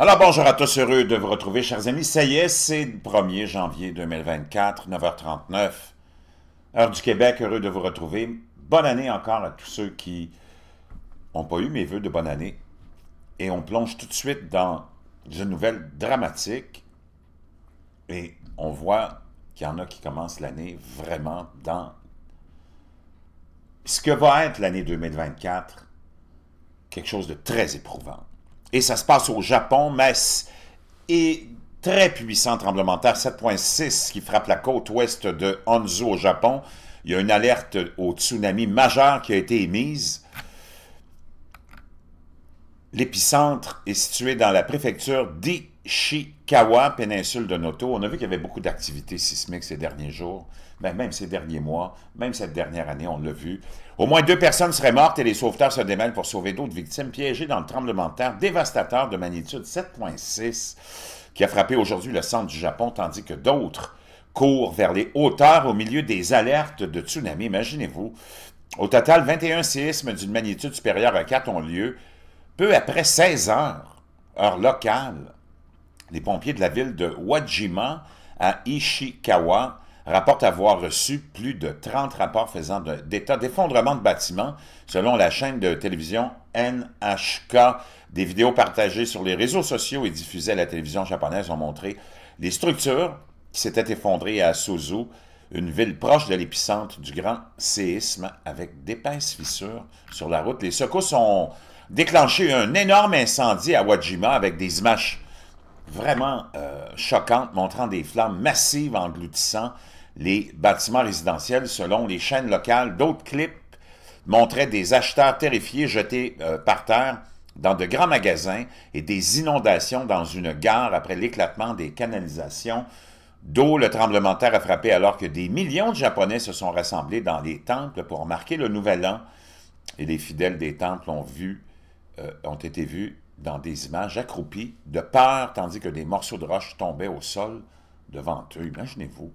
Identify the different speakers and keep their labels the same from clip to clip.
Speaker 1: Alors bonjour à tous, heureux de vous retrouver, chers amis. Ça y est, c'est le 1er janvier 2024, 9h39, heure du Québec. Heureux de vous retrouver. Bonne année encore à tous ceux qui n'ont pas eu mes voeux de bonne année. Et on plonge tout de suite dans une nouvelle dramatique. Et on voit qu'il y en a qui commencent l'année vraiment dans ce que va être l'année 2024, quelque chose de très éprouvant et ça se passe au Japon, mais et très puissant tremblement de terre 7.6 qui frappe la côte ouest de Honzu au Japon. Il y a une alerte au tsunami majeur qui a été émise. L'épicentre est situé dans la préfecture d'I Chikawa, péninsule de Noto. On a vu qu'il y avait beaucoup d'activités sismiques ces derniers jours, ben, même ces derniers mois, même cette dernière année, on l'a vu. Au moins deux personnes seraient mortes et les sauveteurs se démêlent pour sauver d'autres victimes piégées dans le tremblement de terre dévastateur de magnitude 7.6 qui a frappé aujourd'hui le centre du Japon, tandis que d'autres courent vers les hauteurs au milieu des alertes de tsunami. Imaginez-vous, au total, 21 séismes d'une magnitude supérieure à 4 ont lieu peu après 16 heures, heure locale les pompiers de la ville de Wajima à Ishikawa rapportent avoir reçu plus de 30 rapports faisant d'état d'effondrement de bâtiments, selon la chaîne de télévision NHK. Des vidéos partagées sur les réseaux sociaux et diffusées à la télévision japonaise ont montré les structures qui s'étaient effondrées à Suzu, une ville proche de l'épicentre du grand séisme, avec d'épaisses fissures sur la route. Les secousses ont déclenché un énorme incendie à Wajima avec des images vraiment euh, choquante, montrant des flammes massives engloutissant les bâtiments résidentiels selon les chaînes locales. D'autres clips montraient des acheteurs terrifiés jetés euh, par terre dans de grands magasins et des inondations dans une gare après l'éclatement des canalisations d'eau. Le tremblement de terre a frappé alors que des millions de Japonais se sont rassemblés dans les temples pour marquer le nouvel an et les fidèles des temples ont vu euh, ont été vus dans des images accroupies de peur, tandis que des morceaux de roche tombaient au sol devant eux. Imaginez-vous.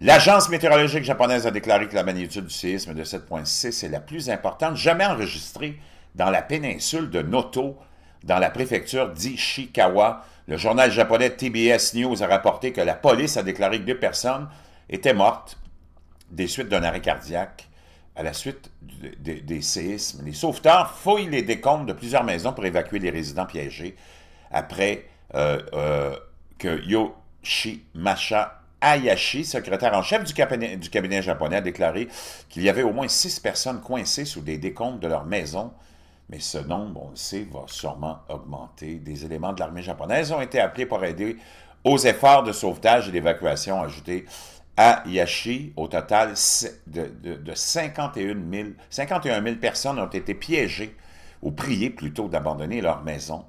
Speaker 1: L'agence météorologique japonaise a déclaré que la magnitude du séisme de 7.6 est la plus importante jamais enregistrée dans la péninsule de Noto, dans la préfecture d'Ishikawa. Le journal japonais TBS News a rapporté que la police a déclaré que deux personnes étaient mortes des suites d'un arrêt cardiaque à la suite des séismes. Les sauveteurs fouillent les décombres de plusieurs maisons pour évacuer les résidents piégés après euh, euh, que Yoshimasha Hayashi, secrétaire en chef du cabinet, japonais, a déclaré qu'il y avait au moins six personnes coincées sous des décombres de leur maison. Mais ce nombre, on le sait, va sûrement augmenter. Des éléments de l'armée japonaise ont été appelés pour aider aux efforts de sauvetage et d'évacuation, ajoutés à Yachi, au total de, de, 51, 000, personnes ont été piégées ou priées plutôt d'abandonner leur maison.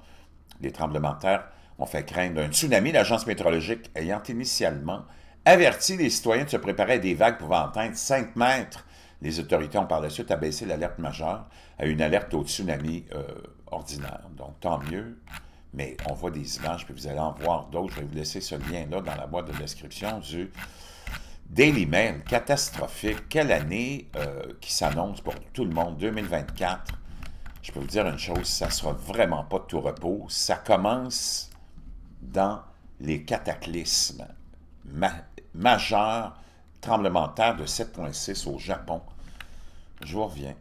Speaker 1: Les tremblements de terre ont fait craindre un tsunami, l'agence météorologique ayant initialement averti les citoyens de se préparer à des vagues pouvant atteindre 5 mètres. Les autorités ont par la suite abaissé l'alerte majeure à une alerte au tsunami euh, ordinaire. Donc tant mieux mais on voit des images, puis vous allez en voir d'autres. Je vais vous laisser ce lien-là dans la boîte de description du, Daily Mail, catastrophique. Quelle année euh, qui s'annonce pour tout le monde, 2024. Je peux vous dire une chose, ça sera vraiment pas de tout repos. Ça commence dans les cataclysmes majeurs, tremblement de terre de 7,6 au Japon. Je vous reviens.